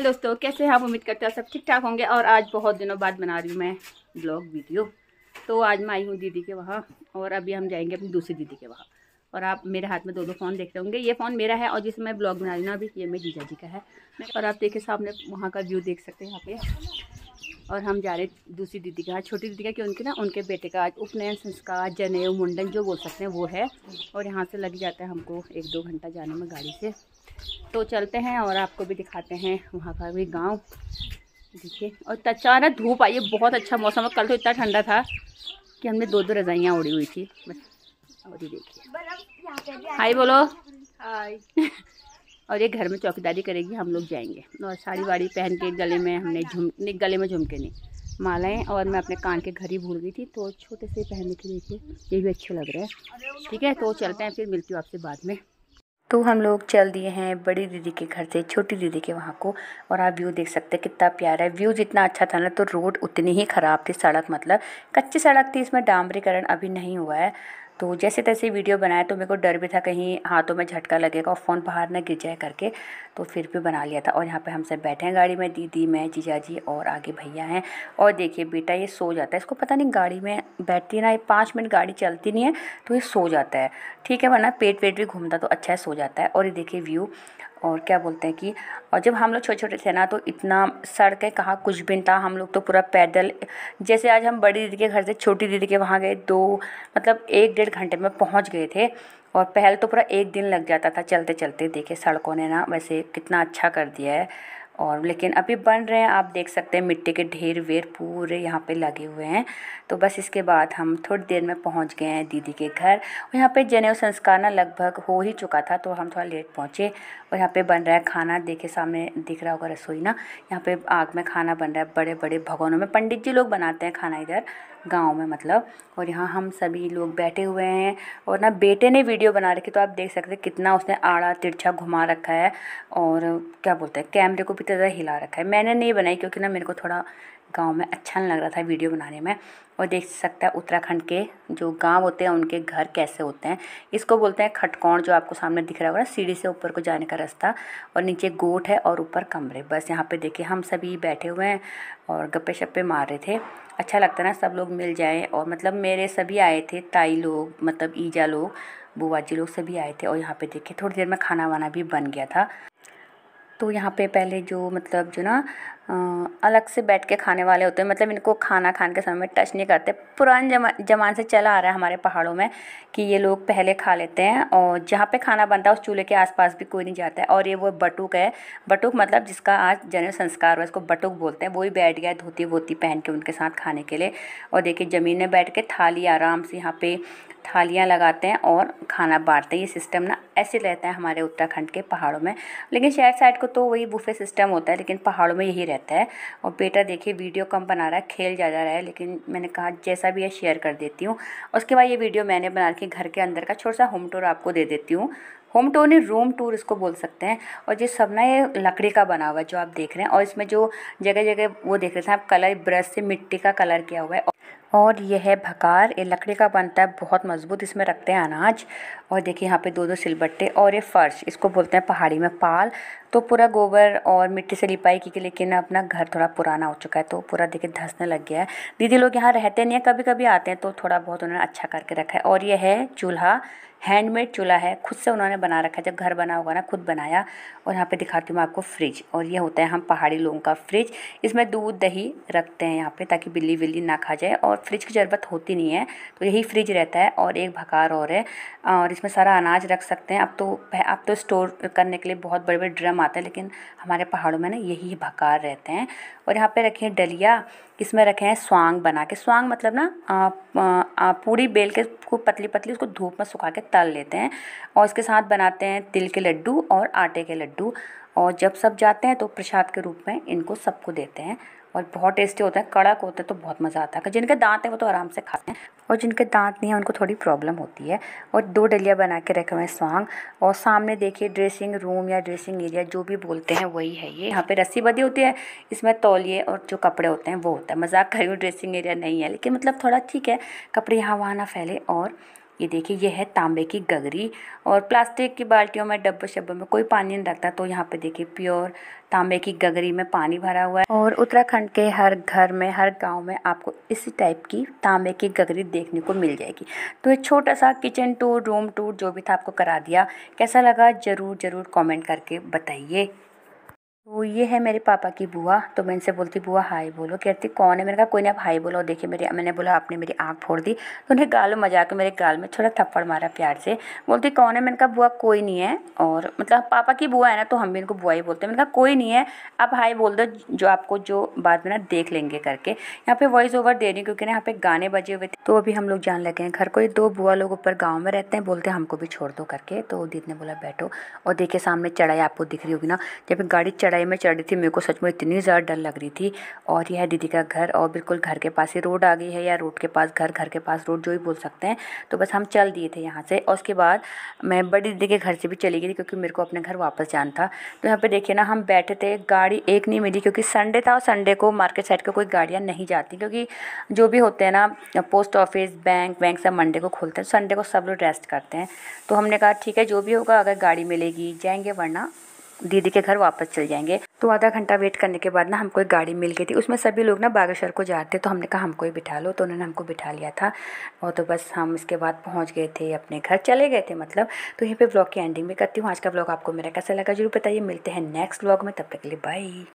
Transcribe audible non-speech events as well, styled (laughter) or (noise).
hello दोस्तों कैसे हैं आप उम्मीद करते हैं सब ठीक ठाक होंगे और आज बहुत दिनों बाद बना रही हूँ मैं ब्लॉग वीडियो तो आज मैं आई हूँ दीदी के वहाँ और अभी हम जाएंगे अपनी दूसरी दीदी के वहाँ और आप मेरे हाथ में दो दो फ़ोन देख रहे होंगे ये फ़ोन मेरा है और जिसे मैं ब्लॉग बना रही हूँ अभी ये मेरे जीजा जी का है और आप देखिए सामने वहाँ का व्यू देख सकते हैं यहाँ पे और हम जा रहे दूसरी दीदी के यहाँ छोटी दीदी का कि उनके ना उनके बेटे का आज उपनयन संस्कार जनेऊ मुंडन जो बोल सकते हैं वो है और यहाँ से लग जाता है हमको एक दो घंटा जाने में गाड़ी से तो चलते हैं और आपको भी दिखाते हैं वहाँ का भी गाँव देखिए और तो अचानक धूप आई है बहुत अच्छा मौसम है कल तो इतना ठंडा था कि हमने दो दो रजाइयाँ उड़ी हुई थी बस और देखिए हाय बोलो हाय (laughs) और ये घर में चौकीदारी करेगी हम लोग जाएंगे और साड़ी वाड़ी पहन के गले में हमने झुम नहीं गले में झुमके नहीं मालाएँ और मैं अपने कान के घर ही भूल गई थी तो छोटे से पहनने के लिए ये भी अच्छे लग रहे हैं ठीक है तो चलते हैं फिर मिलती हूँ आपसे बाद में तो हम लोग चल दिए हैं बड़ी दीदी के घर से छोटी दीदी के वहाँ को और आप व्यू देख सकते हैं कितना प्यारा है व्यू जितना अच्छा था ना तो रोड उतनी ही ख़राब थी सड़क मतलब कच्ची सड़क थी इसमें डामरीकरण अभी नहीं हुआ है तो जैसे तैसे वीडियो बनाया तो मेरे को डर भी था कहीं हाथों में झटका लगेगा और फ़ोन बाहर ना गिर जाए करके तो फिर भी बना लिया था और यहाँ पे हम सब बैठे हैं गाड़ी में दीदी मैं जीजा जी और आगे भैया हैं और देखिए बेटा ये सो जाता है इसको पता नहीं गाड़ी में बैठती ना ये पाँच मिनट गाड़ी चलती नहीं है तो ये सो जाता है ठीक है वरना पेट वेट भी घूमता तो अच्छा है सो जाता है और ये देखिए व्यू और क्या बोलते हैं कि और जब हम लोग छोटे छोटे थे ना तो इतना सड़कें कहाँ कुछ भी था हम लोग तो पूरा पैदल जैसे आज हम बड़ी दीदी के घर से छोटी दीदी के वहाँ गए दो मतलब एक डेढ़ घंटे में पहुँच गए थे और पहले तो पूरा एक दिन लग जाता था चलते चलते देखे सड़कों ने ना वैसे कितना अच्छा कर दिया है और लेकिन अभी बन रहे हैं आप देख सकते हैं मिट्टी के ढेर वेर पूरे यहाँ पे लगे हुए हैं तो बस इसके बाद हम थोड़ी देर में पहुँच गए हैं दीदी के घर और यहाँ पर जनेऊ संस्कार ना लगभग हो ही चुका था तो हम थोड़ा लेट पहुँचे और यहाँ पे बन रहा है खाना देखे सामने दिख रहा होगा रसोई ना यहाँ पे आग में खाना बन रहा है बड़े बड़े भगवानों में पंडित जी लोग बनाते हैं खाना इधर गांव में मतलब और यहाँ हम सभी लोग बैठे हुए हैं और ना बेटे ने वीडियो बना रखी तो आप देख सकते हैं कितना उसने आड़ा तिरछा घुमा रखा है और क्या बोलते हैं कैमरे को भी तरह हिला रखा है मैंने नहीं बनाई क्योंकि ना मेरे को थोड़ा गांव में अच्छा नहीं लग रहा था वीडियो बनाने में और देख सकता है उत्तराखंड के जो गांव होते हैं उनके घर कैसे होते हैं इसको बोलते हैं खटकौण जो आपको सामने दिख रहा होगा सीढ़ी से ऊपर को जाने का रास्ता और नीचे गोट है और ऊपर कमरे बस यहाँ पे देखिए हम सभी बैठे हुए हैं और गप्पे शप्पे मार रहे थे अच्छा लगता ना सब लोग मिल जाएँ और मतलब मेरे सभी आए थे ताई लोग मतलब ईजा लोग बुआ जी लोग सभी आए थे और यहाँ पर देखिए थोड़ी देर में खाना वाना भी बन गया था तो यहाँ पे पहले जो मतलब जो ना अलग से बैठ के खाने वाले होते हैं मतलब इनको खाना खाने के समय टच नहीं करते पुराने जमा ज़माने से चला आ रहा है हमारे पहाड़ों में कि ये लोग पहले खा लेते हैं और जहाँ पे खाना बनता है उस चूल्हे के आसपास भी कोई नहीं जाता है और ये वो बटुक है बटुक मतलब जिसका आज जन्म संस्कार हुआ इसको बटुक बोलते हैं वो ही बैठ गया धोती वोती पहन के उनके साथ खाने के लिए और देखिए ज़मीन में बैठ के थाली आराम से यहाँ पर थालियाँ लगाते हैं और खाना बांटते हैं ये सिस्टम ना ऐसे रहता है हमारे उत्तराखंड के पहाड़ों में लेकिन शहर साइड को तो वही बुफे सिस्टम होता है लेकिन पहाड़ों में यही रहता है रहता है और बेटा देखिए वीडियो कम बना रहा है खेल ज़्यादा रहा है लेकिन मैंने कहा जैसा भी है शेयर कर देती हूँ उसके बाद ये वीडियो मैंने बना के घर के अंदर का छोटा सा होम टूर आपको दे देती हूँ होम टूर नहीं रूम टूर इसको बोल सकते हैं और ये सब ना ये लकड़ी का बना हुआ है जो आप देख रहे हैं और इसमें जो जगह जगह वो देख रहे थे आप कलर ब्रश से मिट्टी का कलर किया हुआ है और यह है भकार ये लकड़ी का बनता है बहुत मजबूत इसमें रखते हैं अनाज और देखिए यहाँ पे दो दो सिलबट्टे और ये फर्श इसको बोलते हैं पहाड़ी में पाल तो पूरा गोबर और मिट्टी से लिपाई की कि लेकिन अपना घर थोड़ा पुराना हो चुका है तो पूरा देखिए धंसने लग गया है दीदी लोग यहाँ रहते नहीं हैं कभी कभी आते हैं तो थोड़ा बहुत उन्होंने अच्छा करके रखा है और ये है चूल्हा हैंडमेड चूल्हा है खुद से उन्होंने बना रखा है जब घर बना होगा ना खुद बनाया और यहाँ पे दिखाती हूँ मैं आपको फ्रिज और ये होता है हम पहाड़ी लोगों का फ्रिज इसमें दूध दही रखते हैं यहाँ पे ताकि बिल्ली विल्ली ना खा जाए और फ्रिज की ज़रूरत होती नहीं है तो यही फ्रिज रहता है और एक भकार और है और इसमें सारा अनाज रख सकते हैं अब तो अब तो स्टोर करने के लिए बहुत बड़े बड़े ड्रम आते हैं लेकिन हमारे पहाड़ों में ना यही भकार रहते हैं और यहाँ पे रखे हैं डलिया इसमें रखे हैं स्वांग बना के स्वांग मतलब ना पूरी बेल के खूब पतली पतली उसको धूप में सुखा के तल लेते हैं और इसके साथ बनाते हैं तिल के लड्डू और आटे के लड्डू और जब सब जाते हैं तो प्रसाद के रूप में इनको सबको देते हैं और बहुत टेस्टी होता है कड़क होता है तो बहुत मज़ा आता है जिनके दांत हैं वो तो आराम से खाते हैं और जिनके दांत नहीं हैं उनको थोड़ी प्रॉब्लम होती है और दो डलिया बना के रखे हुए हैं सॉन्ग और सामने देखिए ड्रेसिंग रूम या ड्रेसिंग एरिया जो भी बोलते हैं वही है ये यहाँ पे रस्सी बदी होती है इसमें तौलिए और जो कपड़े होते हैं वो होता है मजाक करी ड्रेसिंग एरिया नहीं है लेकिन मतलब थोड़ा ठीक है कपड़े यहाँ वहाँ ना फैले और ये देखिए ये है तांबे की गगरी और प्लास्टिक की बाल्टियों में डब्बों शब्बों में कोई पानी नहीं रखता तो यहाँ पे देखिए प्योर तांबे की गगरी में पानी भरा हुआ है और उत्तराखंड के हर घर में हर गांव में आपको इसी टाइप की तांबे की गगरी देखने को मिल जाएगी तो ये छोटा सा किचन टूर रूम टूर जो भी था आपको करा दिया कैसा लगा ज़रूर ज़रूर कॉमेंट करके बताइए तो ये है मेरे पापा की बुआ तो मैं इनसे बोलती बुआ हाय बोलो कहती कौन है मेरे का कोई ना आप हाई बोलो देखिए मेरे मैंने बोला आपने मेरी आँख फोड़ दी तो उन्हें गाल के मेरे गाल में थोड़ा थप्पड़ मारा प्यार से बोलती कौन है मैंने कहा बुआ कोई नहीं है और मतलब पापा की बुआ है ना तो हम भी इनको बुआ ही बोलते हैं मैंने कहा कोई नहीं है आप हाई बोल दो जो आपको जो बाद में ना देख लेंगे करके यहाँ पर वॉइस ओवर दे रही क्योंकि ना यहाँ पे गाने बजे हुए थे तो अभी हम लोग जान लगे हैं घर को ये दो बुआ लोग ऊपर गाँव में रहते हैं बोलते हमको भी छोड़ दो करके तो दीद ने बोला बैठो और देखिए सामने चढ़ाई आपको दिख रही होगी ना जब गाड़ी चढ़ चढ़ाई में चढ़ रही थी मेरे को सच में इतनी ज़्यादा डर लग रही थी और यह दीदी का घर और बिल्कुल घर के पास ही रोड आ गई है या रोड के पास घर घर के पास रोड जो भी बोल सकते हैं तो बस हम चल दिए थे यहाँ से और उसके बाद मैं बड़ी दीदी के घर से भी चली गई थी क्योंकि मेरे को अपने घर वापस जाना था तो यहाँ पर देखिए ना हम बैठे थे गाड़ी एक नहीं मिली क्योंकि संडे था और संडे को मार्केट साइड को कोई गाड़ियाँ नहीं जाती क्योंकि जो भी होते हैं ना पोस्ट ऑफिस बैंक बैंक सब मंडे को खोलते हैं संडे तो को सब लोग रेस्ट करते हैं तो हमने कहा ठीक है जो भी होगा अगर गाड़ी मिलेगी जाएंगे वरना दीदी के घर वापस चल जाएंगे तो आधा घंटा वेट करने के बाद ना हमको एक गाड़ी मिल गई थी उसमें सभी लोग ना बागेश्वर को जा रहे थे तो हमने कहा हमको ही बिठा लो तो उन्होंने हमको बिठा लिया था और तो बस हम इसके बाद पहुंच गए थे अपने घर चले गए थे मतलब तो यहीं पे ब्लॉग की एंडिंग भी करती हूँ आज का ब्लॉग आपको मेरा कैसा लगा जरूर बताइए मिलते हैं नेक्स्ट ब्लॉग में तब तक के लिए बाई